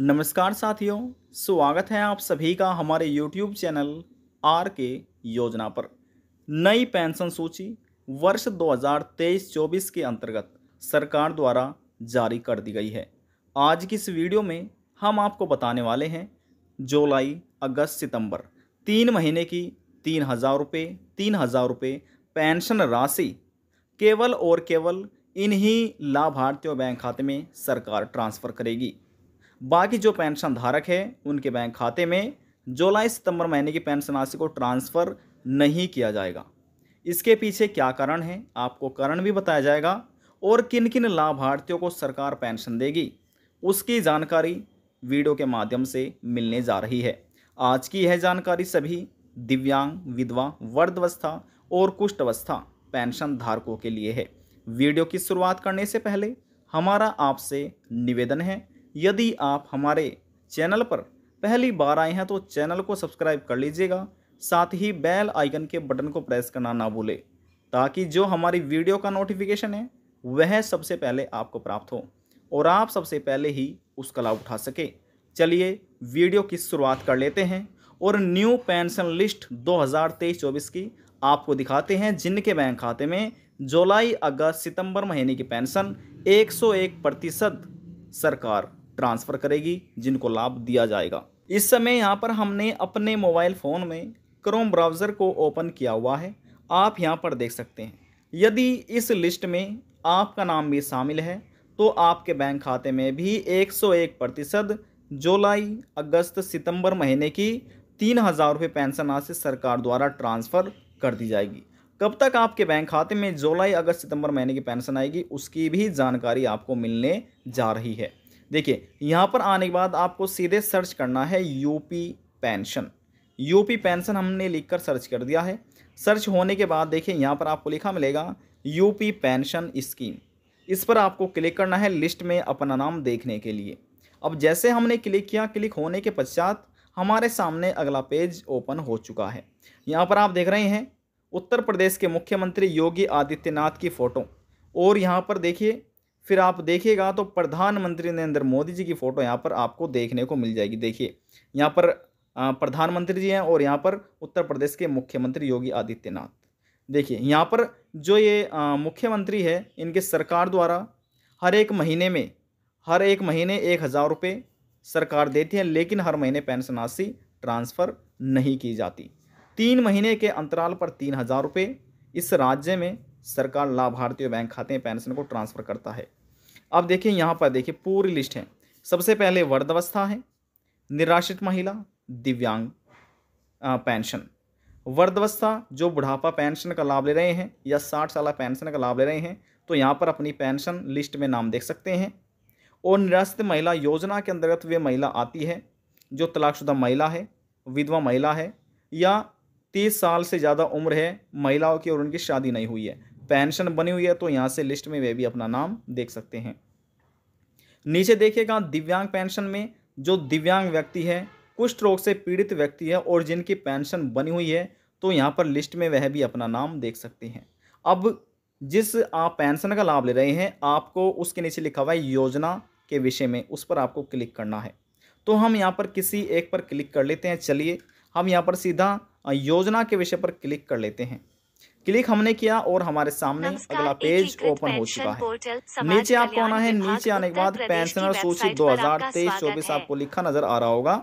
नमस्कार साथियों स्वागत है आप सभी का हमारे यूट्यूब चैनल आर के योजना पर नई पेंशन सूची वर्ष 2023-24 के अंतर्गत सरकार द्वारा जारी कर दी गई है आज की इस वीडियो में हम आपको बताने वाले हैं जुलाई अगस्त सितंबर तीन महीने की तीन हज़ार रुपये तीन हज़ार रुपये पेंशन राशि केवल और केवल इन्हीं लाभार्थियों बैंक खाते में सरकार ट्रांसफ़र करेगी बाकी जो पेंशन धारक है उनके बैंक खाते में जुलाई सितंबर महीने की पेंशन राशि को ट्रांसफ़र नहीं किया जाएगा इसके पीछे क्या कारण है आपको कारण भी बताया जाएगा और किन किन लाभार्थियों को सरकार पेंशन देगी उसकी जानकारी वीडियो के माध्यम से मिलने जा रही है आज की यह जानकारी सभी दिव्यांग विधवा वर्धवस्था और कुष्ठवस्था पेंशन धारकों के लिए है वीडियो की शुरुआत करने से पहले हमारा आपसे निवेदन है यदि आप हमारे चैनल पर पहली बार आए हैं तो चैनल को सब्सक्राइब कर लीजिएगा साथ ही बेल आइकन के बटन को प्रेस करना ना भूलें ताकि जो हमारी वीडियो का नोटिफिकेशन है वह सबसे पहले आपको प्राप्त हो और आप सबसे पहले ही उसका लाभ उठा सके चलिए वीडियो की शुरुआत कर लेते हैं और न्यू पेंशन लिस्ट 2023-24 की आपको दिखाते हैं जिनके बैंक खाते में जुलाई अगस्त सितंबर महीने की पेंशन 101 प्रतिशत सरकार ट्रांसफ़र करेगी जिनको लाभ दिया जाएगा इस समय यहाँ पर हमने अपने मोबाइल फ़ोन में क्रोम ब्राउज़र को ओपन किया हुआ है आप यहाँ पर देख सकते हैं यदि इस लिस्ट में आपका नाम भी शामिल है तो आपके बैंक खाते में भी 101 प्रतिशत जुलाई अगस्त सितंबर महीने की तीन हज़ार रुपये पेंशन राशि सरकार द्वारा ट्रांसफ़र कर दी जाएगी कब तक आपके बैंक खाते में जुलाई अगस्त सितंबर महीने की पेंशन आएगी उसकी भी जानकारी आपको मिलने जा रही है देखिए यहाँ पर आने के बाद आपको सीधे सर्च करना है यूपी पेंशन यूपी पेंशन हमने लिखकर सर्च कर दिया है सर्च होने के बाद देखिए यहाँ पर आपको लिखा मिलेगा यूपी पेंशन स्कीम इस पर आपको क्लिक करना है लिस्ट में अपना नाम देखने के लिए अब जैसे हमने क्लिक किया क्लिक होने के पश्चात हमारे सामने अगला पेज ओपन हो चुका है यहाँ पर आप देख रहे हैं उत्तर प्रदेश के मुख्यमंत्री योगी आदित्यनाथ की फ़ोटो और यहाँ पर देखिए फिर आप देखिएगा तो प्रधानमंत्री नरेंद्र मोदी जी की फ़ोटो यहाँ पर आपको देखने को मिल जाएगी देखिए यहाँ पर प्रधानमंत्री जी हैं और यहाँ पर उत्तर प्रदेश के मुख्यमंत्री योगी आदित्यनाथ देखिए यहाँ पर जो ये मुख्यमंत्री है इनके सरकार द्वारा हर एक महीने में हर एक महीने एक हज़ार रुपये सरकार देती है लेकिन हर महीने पेंशन राशि ट्रांसफ़र नहीं की जाती तीन महीने के अंतराल पर तीन हज़ार रुपये इस राज्य में सरकार लाभार्थियों बैंक खाते में पेंशन को ट्रांसफ़र करता है अब देखिए यहाँ पर देखिए पूरी लिस्ट है सबसे पहले वर्धावस्था है निराश्रित महिला दिव्यांग पेंशन वर्धावस्था जो बुढ़ापा पेंशन का लाभ ले रहे हैं या साठ साल पेंशन का लाभ ले रहे हैं तो यहाँ पर अपनी पेंशन लिस्ट में नाम देख सकते हैं और निराश्रित महिला योजना के अंतर्गत वे महिला आती है जो तलाकशुदा महिला है विधवा महिला है या तीस साल से ज़्यादा उम्र है महिलाओं की और उनकी शादी नहीं हुई है पेंशन बनी हुई है तो यहाँ से लिस्ट में वे भी अपना नाम देख सकते हैं नीचे देखिएगा दिव्यांग पेंशन में जो दिव्यांग व्यक्ति है कुष्ठ रोग से पीड़ित व्यक्ति है और जिनकी पेंशन बनी हुई है तो यहाँ पर लिस्ट में वह भी अपना नाम देख सकते हैं अब जिस आप पेंशन का लाभ ले रहे हैं आपको उसके नीचे लिखा हुआ है योजना के विषय में उस पर आपको क्लिक करना है तो हम यहाँ पर किसी एक पर क्लिक कर लेते हैं चलिए हम यहाँ पर सीधा योजना के विषय पर क्लिक कर लेते हैं क्लिक हमने किया और हमारे सामने अगला पेज ओपन हो चुका है नीचे आपको आना है नीचे आने के बाद पेंशनर सूची 2023-24 आपको लिखा नजर आ रहा होगा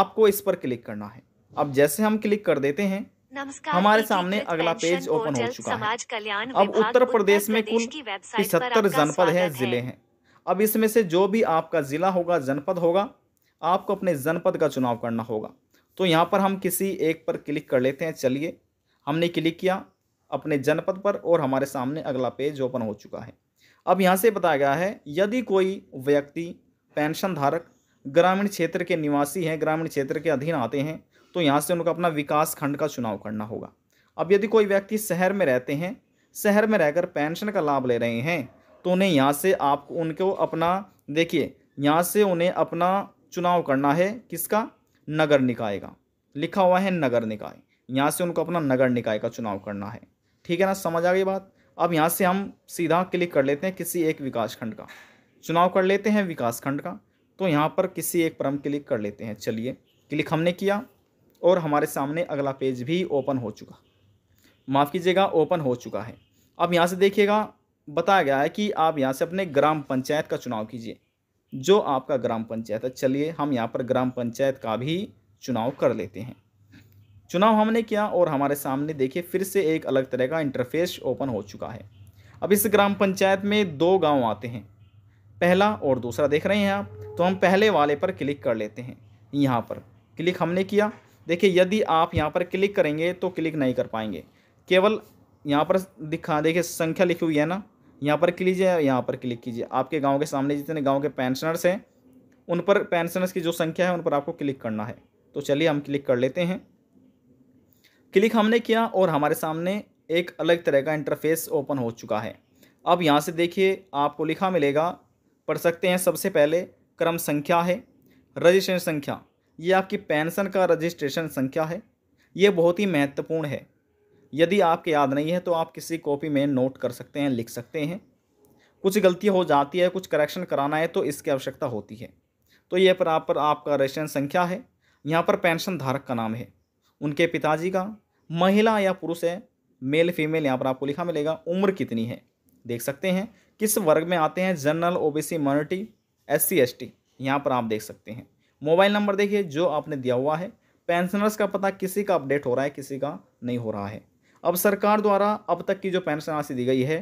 आपको इस पर क्लिक करना है अब जैसे हम क्लिक कर देते हैं हमारे सामने अगला पेज ओपन हो चुका है अब उत्तर प्रदेश में कुल पिछहत्तर जनपद है जिले हैं अब इसमें से जो भी आपका ज़िला होगा जनपद होगा आपको अपने जनपद का चुनाव करना होगा तो यहाँ पर हम किसी एक पर क्लिक कर लेते हैं चलिए हमने क्लिक किया अपने जनपद पर और हमारे सामने अगला पेज ओपन हो चुका है अब यहाँ से बताया गया है यदि कोई व्यक्ति पेंशन धारक ग्रामीण क्षेत्र के निवासी हैं ग्रामीण क्षेत्र के अधीन आते हैं तो यहाँ से उनको अपना विकास खंड का चुनाव करना होगा अब यदि कोई व्यक्ति शहर में रहते हैं शहर में रहकर पेंशन का लाभ ले रहे हैं तो उन्हें यहाँ से आप उनको अपना देखिए यहाँ से उन्हें अपना चुनाव करना है किसका नगर निकाय का लिखा हुआ है नगर निकाय यहाँ से उनको अपना नगर निकाय का चुनाव करना है ठीक है ना समझ आ गई बात अब यहाँ से हम सीधा क्लिक कर लेते हैं किसी एक विकास खंड का चुनाव कर लेते हैं विकास खंड का तो यहाँ पर किसी एक पर हम क्लिक कर लेते हैं चलिए क्लिक हमने किया और हमारे सामने अगला पेज भी ओपन हो चुका माफ़ कीजिएगा ओपन हो चुका है अब यहाँ से देखिएगा बताया गया है कि आप यहाँ से अपने ग्राम पंचायत का चुनाव कीजिए जो आपका ग्राम पंचायत है चलिए हम यहाँ पर ग्राम पंचायत का भी चुनाव कर लेते हैं चुनाव हमने किया और हमारे सामने देखिए फिर से एक अलग तरह का इंटरफेस ओपन हो चुका है अब इस ग्राम पंचायत में दो गांव आते हैं पहला और दूसरा देख रहे हैं आप तो हम पहले वाले पर क्लिक कर लेते हैं यहाँ पर क्लिक हमने किया देखिए यदि आप यहाँ पर क्लिक करेंगे तो क्लिक नहीं कर पाएंगे केवल यहाँ पर दिखा देखिए संख्या लिखी हुई है ना यहाँ पर क्लिक कीजिए यहाँ पर क्लिक कीजिए आपके गाँव के सामने जितने गाँव के पेंशनर्स हैं उन पर पेंशनर्स की जो संख्या है उन पर आपको क्लिक करना है तो चलिए हम क्लिक कर लेते हैं क्लिक हमने किया और हमारे सामने एक अलग तरह का इंटरफेस ओपन हो चुका है अब यहाँ से देखिए आपको लिखा मिलेगा पढ़ सकते हैं सबसे पहले क्रम संख्या है रजिस्ट्रेशन संख्या ये आपकी पेंशन का रजिस्ट्रेशन संख्या है ये बहुत ही महत्वपूर्ण है यदि आपके याद नहीं है तो आप किसी कॉपी में नोट कर सकते हैं लिख सकते हैं कुछ गलती हो जाती है कुछ करेक्शन कराना है तो इसकी आवश्यकता होती है तो ये पर पर आपका रजिस्ट्रेशन संख्या है यहाँ पर पेंशन धारक का नाम है उनके पिताजी का महिला या पुरुष है मेल फीमेल यहाँ पर आपको लिखा मिलेगा उम्र कितनी है देख सकते हैं किस वर्ग में आते हैं general OBC minority S C S T यहाँ पर आप देख सकते हैं मोबाइल नंबर देखिए जो आपने दिया हुआ है पेंशनर्स का पता किसी का अपडेट हो रहा है किसी का नहीं हो रहा है अब सरकार द्वारा अब तक की जो पेंशन राशि दी गई है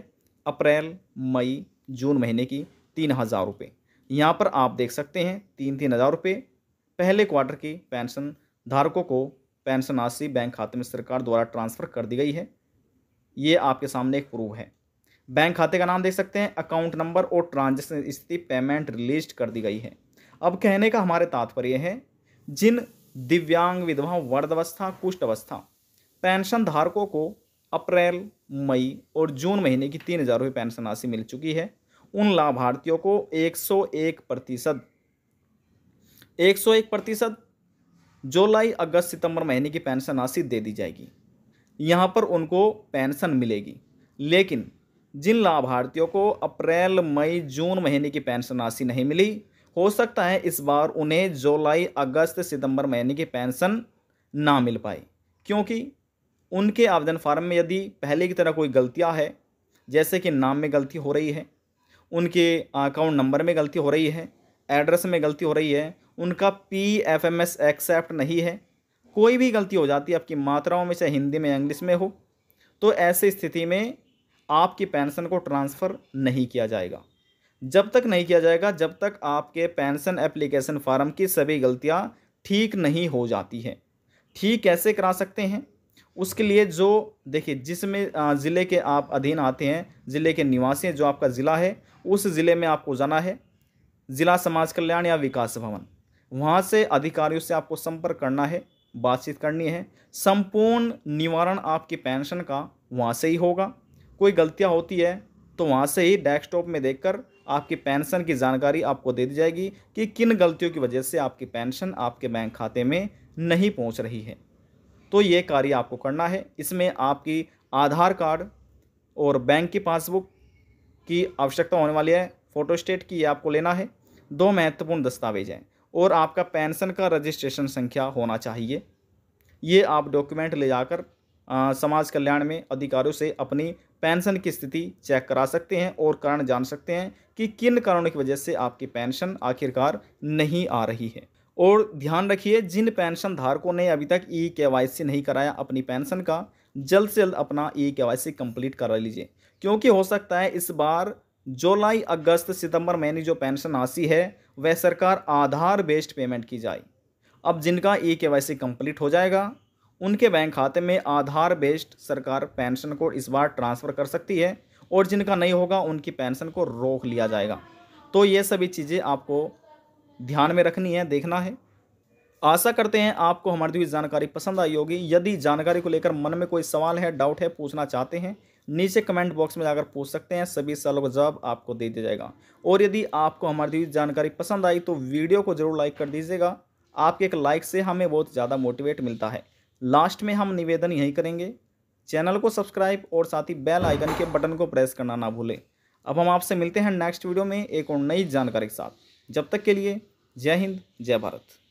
अप्रैल मई जून महीने की तीन हज़ार रुपये यहाँ पर आप देख सकते हैं तीन तीन हज़ार रुपये पहले क्वार्टर की पेंशन धारकों को पेंशन राशि बैंक खाते में सरकार द्वारा ट्रांसफ़र कर दी गई है ये आपके सामने एक प्रूफ है बैंक खाते का नाम देख सकते हैं अकाउंट नंबर और ट्रांजेक्शन स्थिति पेमेंट रिलीज कर दी गई है अब कहने का हमारे तात्पर्य है जिन दिव्यांग विधवा वर्धावस्था अवस्था कुष्ठ अवस्था पेंशन धारकों को अप्रैल मई और जून महीने की तीन हज़ार रुपये पेंशन राशि मिल चुकी है उन लाभार्थियों को 101 प्रतिशत 101 प्रतिशत जुलाई अगस्त सितंबर महीने की पेंशन राशि दे दी जाएगी यहाँ पर उनको पेंशन मिलेगी लेकिन जिन लाभार्थियों को अप्रैल मई जून महीने की पेंशन राशि नहीं मिली हो सकता है इस बार उन्हें जुलाई अगस्त सितंबर महीने की पेंशन ना मिल पाए क्योंकि उनके आवेदन फार्म में यदि पहले की तरह कोई गलतियाँ है जैसे कि नाम में गलती हो रही है उनके अकाउंट नंबर में गलती हो रही है एड्रेस में गलती हो रही है उनका P F M S accept नहीं है कोई भी गलती हो जाती है आपकी मात्राओं में चाहे हिंदी में इंग्लिश में हो तो ऐसी स्थिति में आपकी पेंशन को ट्रांसफ़र नहीं किया जाएगा जब तक नहीं किया जाएगा जब तक आपके पेंशन एप्लीकेशन फार्म की सभी गलतियाँ ठीक नहीं हो जाती हैं ठीक कैसे करा सकते हैं उसके लिए जो देखिए जिसमें ज़िले के आप अधीन आते हैं ज़िले के निवासी जो आपका ज़िला है उस ज़िले में आपको जाना है ज़िला समाज कल्याण या विकास भवन वहाँ से अधिकारियों से आपको संपर्क करना है बातचीत करनी है संपूर्ण निवारण आपकी पेंशन का वहाँ से ही होगा कोई गलतियाँ होती है तो वहाँ से ही डेस्कटॉप में देखकर आपकी पेंशन की जानकारी आपको दे दी जाएगी कि किन गलतियों की वजह से आपकी पेंशन आपके बैंक खाते में नहीं पहुँच रही है तो ये कार्य आपको करना है इसमें आपकी आधार कार्ड और बैंक की पासबुक की आवश्यकता होने वाली है फ़ोटोस्टेट की ये आपको लेना है दो महत्वपूर्ण दस्तावेज हैं और आपका पेंशन का रजिस्ट्रेशन संख्या होना चाहिए ये आप डॉक्यूमेंट ले जाकर समाज कल्याण में अधिकारियों से अपनी पेंशन की स्थिति चेक करा सकते हैं और कारण जान सकते हैं कि किन कारणों की वजह से आपकी पेंशन आखिरकार नहीं आ रही है और ध्यान रखिए जिन पेंशन धारकों ने अभी तक ई के नहीं कराया अपनी पेंशन का जल्द से जल्द अपना ई के कंप्लीट करा लीजिए क्योंकि हो सकता है इस बार जुलाई अगस्त सितंबर महीने जो पेंशन आसी है वह सरकार आधार बेस्ड पेमेंट की जाए अब जिनका ई के वाई सी कंप्लीट हो जाएगा उनके बैंक खाते में आधार बेस्ड सरकार पेंशन को इस बार ट्रांसफ़र कर सकती है और जिनका नहीं होगा उनकी पेंशन को रोक लिया जाएगा तो ये सभी चीज़ें आपको ध्यान में रखनी है देखना है आशा करते हैं आपको हमारी जानकारी पसंद आई होगी यदि जानकारी को लेकर मन में कोई सवाल है डाउट है पूछना चाहते हैं नीचे कमेंट बॉक्स में जाकर पूछ सकते हैं सभी सवालों का जवाब आपको दे दिया जाएगा और यदि आपको हमारी दी जानकारी पसंद आई तो वीडियो को जरूर लाइक कर दीजिएगा आपके एक लाइक से हमें बहुत ज़्यादा मोटिवेट मिलता है लास्ट में हम निवेदन यही करेंगे चैनल को सब्सक्राइब और साथ ही बेल आइकन के बटन को प्रेस करना ना भूलें अब हम आपसे मिलते हैं नेक्स्ट वीडियो में एक और नई जानकारी के साथ जब तक के लिए जय हिंद जय भारत